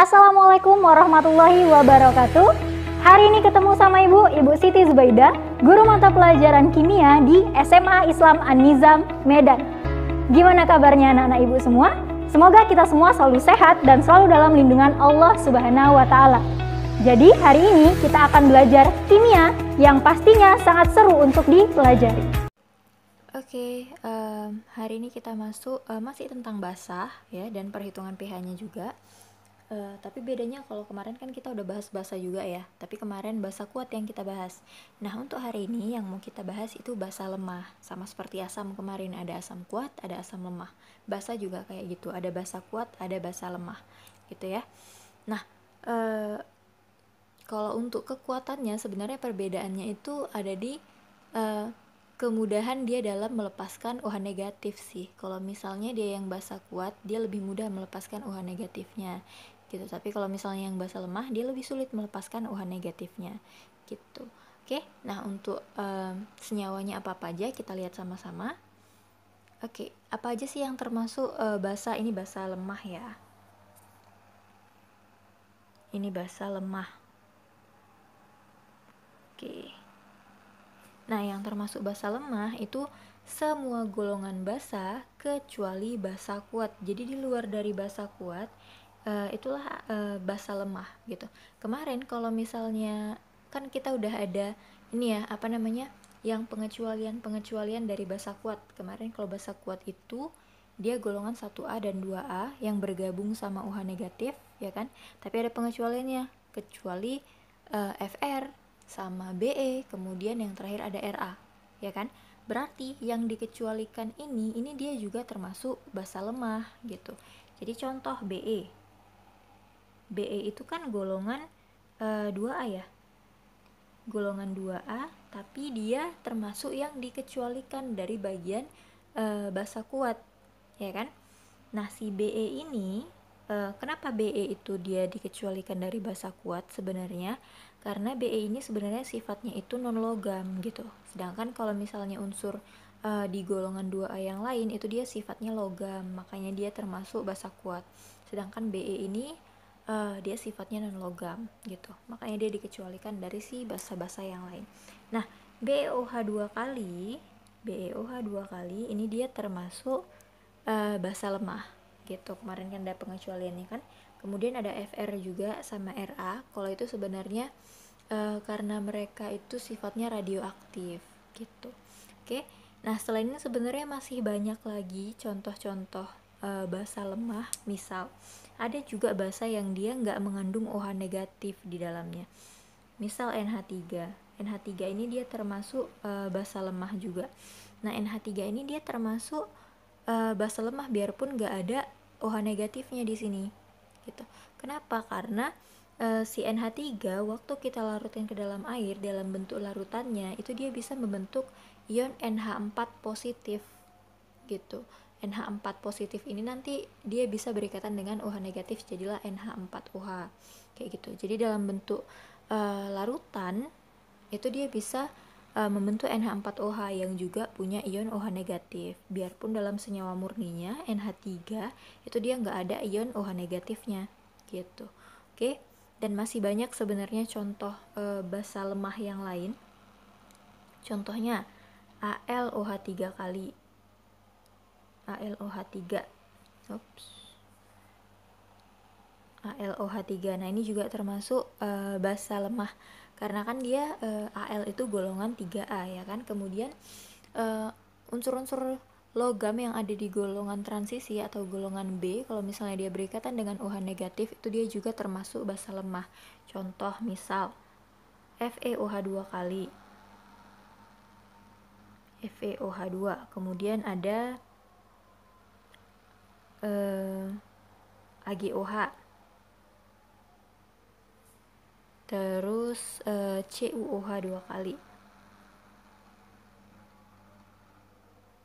Assalamualaikum warahmatullahi wabarakatuh. Hari ini ketemu sama Ibu, Ibu Siti Zubaida, guru mata pelajaran kimia di SMA Islam An-Nizam Medan. Gimana kabarnya anak-anak Ibu semua? Semoga kita semua selalu sehat dan selalu dalam lindungan Allah Subhanahu wa taala. Jadi hari ini kita akan belajar kimia yang pastinya sangat seru untuk dipelajari. Oke, okay, um, hari ini kita masuk uh, masih tentang basah ya dan perhitungan pH-nya juga. Uh, tapi bedanya kalau kemarin kan kita udah bahas bahasa juga ya, tapi kemarin bahasa kuat yang kita bahas. Nah, untuk hari ini yang mau kita bahas itu bahasa lemah, sama seperti asam kemarin ada asam kuat, ada asam lemah. Bahasa juga kayak gitu, ada bahasa kuat, ada bahasa lemah, gitu ya. Nah, uh, kalau untuk kekuatannya sebenarnya perbedaannya itu ada di uh, kemudahan dia dalam melepaskan uha negatif sih. Kalau misalnya dia yang bahasa kuat, dia lebih mudah melepaskan uha negatifnya gitu tapi kalau misalnya yang bahasa lemah dia lebih sulit melepaskan uhan negatifnya gitu oke nah untuk um, senyawanya apa apa aja kita lihat sama-sama oke apa aja sih yang termasuk uh, eh, bahasa ini bahasa lemah ya ini bahasa lemah oke nah yang termasuk bahasa lemah itu semua golongan bahasa kecuali bahasa kuat jadi di luar dari bahasa kuat Eh, itulah uh, eh, bahasa lemah gitu kemarin kalau misalnya kan kita udah ada ini ya apa namanya yang pengecualian pengecualian dari bahasa kuat kemarin kalau bahasa kuat itu dia golongan 1A dan 2A yang bergabung sama UH negatif ya kan tapi ada pengecualiannya kecuali uh, eh, FR sama BE kemudian yang terakhir ada RA ya kan berarti yang dikecualikan ini ini dia juga termasuk bahasa lemah gitu jadi contoh BE BE itu kan golongan e, eh, 2A ya golongan 2A tapi dia termasuk yang dikecualikan dari bagian e, eh, bahasa kuat ya kan nah si BE ini eh, e, kenapa BE itu dia dikecualikan dari bahasa kuat sebenarnya karena BE ini sebenarnya sifatnya itu non logam gitu sedangkan kalau misalnya unsur e, di golongan 2A yang lain itu dia sifatnya logam makanya dia termasuk bahasa kuat sedangkan BE ini uh, dia sifatnya non logam gitu makanya dia dikecualikan dari si bahasa-bahasa yang lain nah BOH dua kali BOH dua kali ini dia termasuk uh, eh, bahasa lemah gitu kemarin kan ada pengecualiannya kan kemudian ada FR juga sama RA kalau itu sebenarnya uh, karena mereka itu sifatnya radioaktif gitu oke okay? nah selain ini sebenarnya masih banyak lagi contoh-contoh uh, eh, bahasa lemah misal ada juga bahasa yang dia nggak mengandung OH negatif di dalamnya misal NH3 NH3 ini dia termasuk uh, eh, bahasa lemah juga nah NH3 ini dia termasuk uh, eh, bahasa lemah biarpun nggak ada OH negatifnya di sini gitu kenapa karena si NH3 waktu kita larutkan ke dalam air dalam bentuk larutannya itu dia bisa membentuk ion NH4 positif gitu NH4 positif ini nanti dia bisa berikatan dengan OH negatif jadilah NH4OH kayak gitu jadi dalam bentuk e, larutan itu dia bisa e, membentuk NH4OH yang juga punya ion OH negatif biarpun dalam senyawa murninya NH3 itu dia nggak ada ion OH negatifnya gitu oke dan masih banyak sebenarnya contoh e, eh, basa lemah yang lain contohnya ALOH 3 kali ALOH3 Oops. ALOH3 nah ini juga termasuk uh, eh, basa lemah karena kan dia uh, eh, AL itu golongan 3A ya kan kemudian unsur eh, unsur-unsur logam yang ada di golongan transisi atau golongan B kalau misalnya dia berikatan dengan OH negatif itu dia juga termasuk basa lemah contoh misal FeOH dua kali FeOH2 kemudian ada uh, eh, AGOH terus uh, eh, CUOH dua kali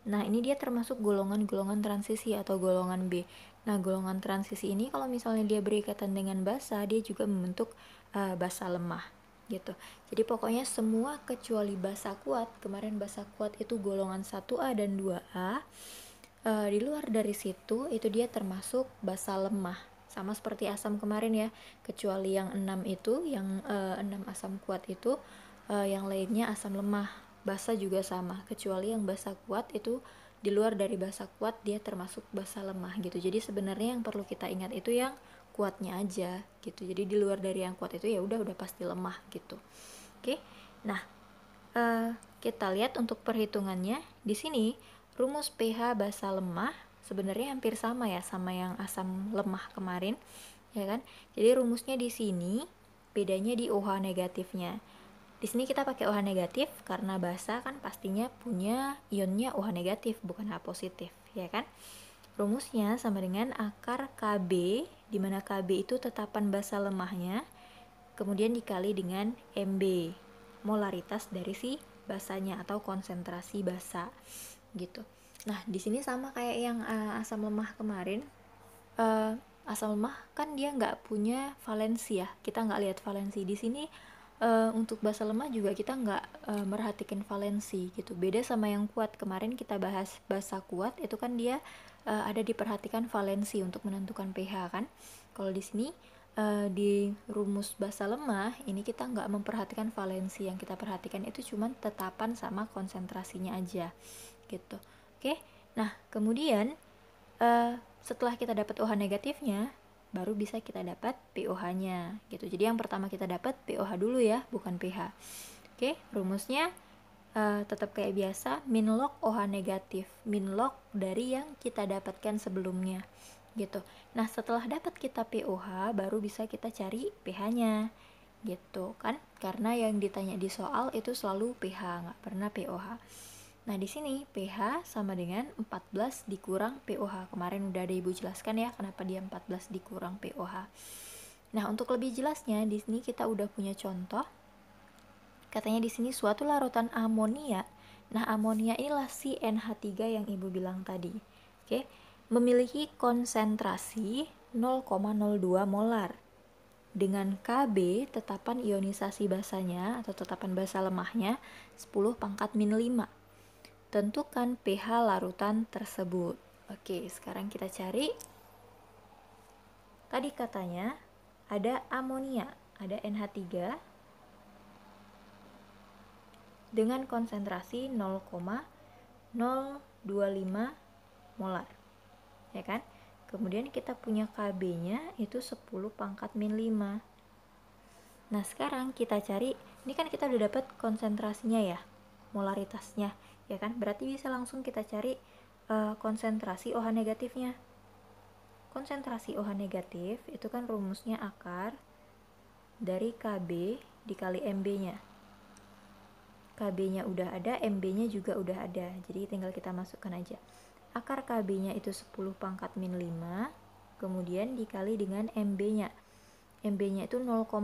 Nah, ini dia termasuk golongan-golongan transisi atau golongan B. Nah, golongan transisi ini kalau misalnya dia berikatan dengan basa, dia juga membentuk uh, eh, basa lemah gitu. Jadi pokoknya semua kecuali basa kuat. Kemarin basa kuat itu golongan 1A dan 2A uh, di luar dari situ itu dia termasuk basa lemah sama seperti asam kemarin ya kecuali yang enam itu yang uh, enam asam kuat itu uh, yang lainnya asam lemah basa juga sama kecuali yang basa kuat itu di luar dari basa kuat dia termasuk basa lemah gitu jadi sebenarnya yang perlu kita ingat itu yang kuatnya aja gitu jadi di luar dari yang kuat itu ya udah udah pasti lemah gitu oke nah uh, kita lihat untuk perhitungannya di sini rumus pH basa lemah sebenarnya hampir sama ya sama yang asam lemah kemarin, ya kan? Jadi rumusnya di sini, bedanya di OH negatifnya. Di sini kita pakai OH negatif karena basa kan pastinya punya ionnya OH negatif bukan H positif, ya kan? Rumusnya sama dengan akar KB, di mana KB itu tetapan basa lemahnya, kemudian dikali dengan MB, molaritas dari si basanya atau konsentrasi basa gitu nah di sini sama kayak yang uh, asam lemah kemarin uh, asam lemah kan dia nggak punya valensi ya kita nggak lihat valensi di sini uh, untuk basa lemah juga kita nggak uh, merhatikan valensi gitu beda sama yang kuat kemarin kita bahas basa kuat itu kan dia uh, ada diperhatikan valensi untuk menentukan pH kan kalau di sini uh, di rumus basa lemah ini kita nggak memperhatikan valensi yang kita perhatikan itu cuman tetapan sama konsentrasinya aja gitu oke nah kemudian uh, setelah kita dapat OH negatifnya baru bisa kita dapat POH-nya gitu. Jadi yang pertama kita dapat POH dulu ya, bukan pH. Oke, rumusnya uh, tetap kayak biasa, min log OH negatif, min log dari yang kita dapatkan sebelumnya gitu. Nah, setelah dapat kita POH baru bisa kita cari pH-nya gitu kan karena yang ditanya di soal itu selalu pH nggak pernah POH Nah, di sini pH sama dengan 14 dikurang POH. Kemarin udah ada Ibu jelaskan ya kenapa dia 14 dikurang POH. Nah, untuk lebih jelasnya di sini kita udah punya contoh. Katanya di sini suatu larutan amonia. Nah, amonia inilah si NH3 yang Ibu bilang tadi. Oke, memiliki konsentrasi 0,02 molar dengan KB tetapan ionisasi basanya atau tetapan basa lemahnya 10 pangkat min 5 tentukan pH larutan tersebut. Oke, sekarang kita cari. Tadi katanya ada amonia, ada NH3 dengan konsentrasi 0,025 molar. Ya kan? Kemudian kita punya KB-nya itu 10 pangkat min 5. Nah, sekarang kita cari, ini kan kita udah dapat konsentrasinya ya, molaritasnya ya kan berarti bisa langsung kita cari uh, konsentrasi OH negatifnya konsentrasi OH negatif itu kan rumusnya akar dari KB dikali MB-nya KB-nya udah ada, MB-nya juga udah ada jadi tinggal kita masukkan aja akar KB-nya itu 10 pangkat min 5 kemudian dikali dengan MB-nya MB-nya itu 0,025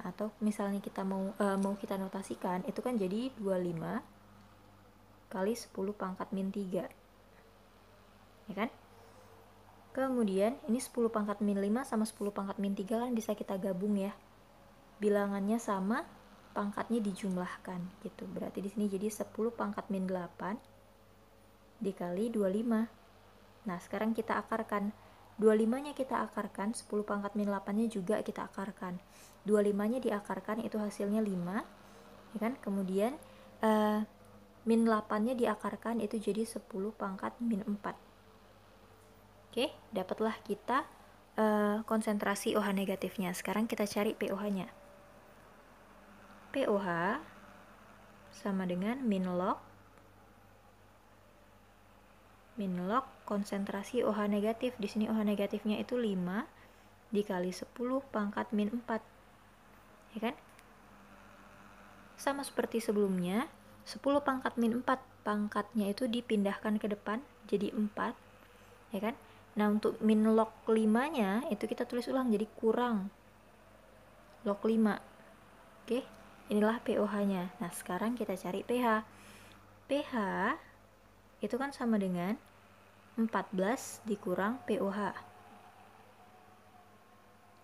atau misalnya kita mau uh, mau kita notasikan itu kan jadi 25 kali 10 pangkat min 3. Ya kan? Kemudian ini 10 pangkat min 5 sama 10 pangkat min 3 kan bisa kita gabung ya. Bilangannya sama, pangkatnya dijumlahkan gitu. Berarti di sini jadi 10 pangkat min 8 dikali 25. Nah, sekarang kita akarkan 25-nya kita akarkan, 10 pangkat min 8-nya juga kita akarkan. 25-nya diakarkan itu hasilnya 5. Ya kan? Kemudian uh, min 8-nya diakarkan itu jadi 10 pangkat min 4. Oke, dapatlah kita uh, konsentrasi OH negatifnya. Sekarang kita cari POH-nya. POH sama dengan min log min log konsentrasi OH negatif. Di sini OH negatifnya itu 5 dikali 10 pangkat min 4. Ya kan? Sama seperti sebelumnya, 10 pangkat min 4 pangkatnya itu dipindahkan ke depan jadi 4 ya kan nah untuk min log 5 nya itu kita tulis ulang jadi kurang log 5 oke inilah POH nya nah sekarang kita cari PH PH itu kan sama dengan 14 dikurang POH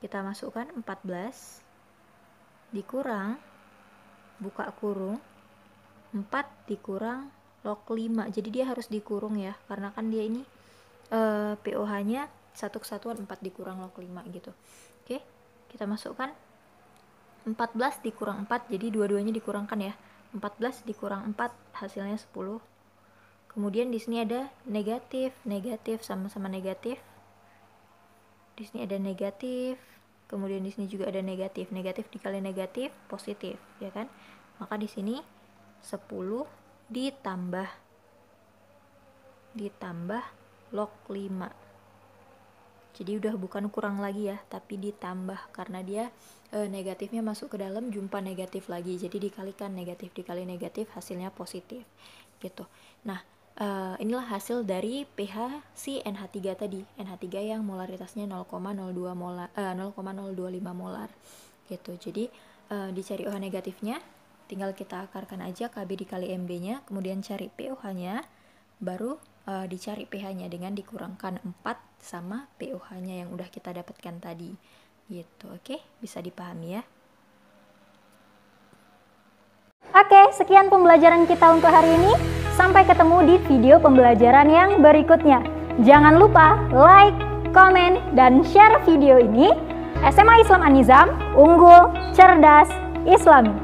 kita masukkan 14 dikurang buka kurung 4 dikurang log 5 jadi dia harus dikurung ya karena kan dia ini eh, POH nya satu kesatuan 4 dikurang log 5 gitu oke kita masukkan 14 dikurang 4 jadi dua-duanya dikurangkan ya 14 dikurang 4 hasilnya 10 kemudian di sini ada negatif negatif sama-sama negatif di sini ada negatif kemudian di sini juga ada negatif negatif dikali negatif positif ya kan maka di sini 10 ditambah ditambah log 5 jadi udah bukan kurang lagi ya tapi ditambah karena dia e, negatifnya masuk ke dalam jumpa negatif lagi jadi dikalikan negatif dikali negatif hasilnya positif gitu nah e, inilah hasil dari pH si NH3 tadi, NH3 yang molaritasnya 0,02 molar, e, 0,025 molar gitu. Jadi e, dicari OH negatifnya Tinggal kita akarkan aja KB dikali MB-nya, kemudian cari POH-nya, baru uh, dicari pH-nya dengan dikurangkan 4 sama POH-nya yang udah kita dapatkan tadi. Gitu, oke? Okay? Bisa dipahami ya? Oke, sekian pembelajaran kita untuk hari ini. Sampai ketemu di video pembelajaran yang berikutnya. Jangan lupa like, komen, dan share video ini. SMA Islam Anizam, unggul, cerdas, islami.